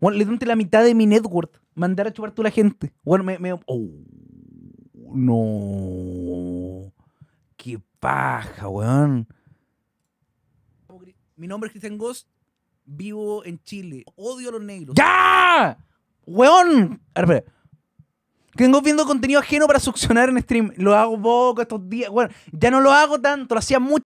Bueno, le donte la mitad de mi network. Mandar a chupar tú la gente. Bueno, me. oh, no. Qué paja, weón. Mi nombre es Cristian Ghost. Vivo en Chile. Odio a los negros. ¡Ya! ¡Weón! A ver, espera. Tengo viendo contenido ajeno para succionar en stream. Lo hago poco estos días. Bueno, ya no lo hago tanto, lo hacía mucho.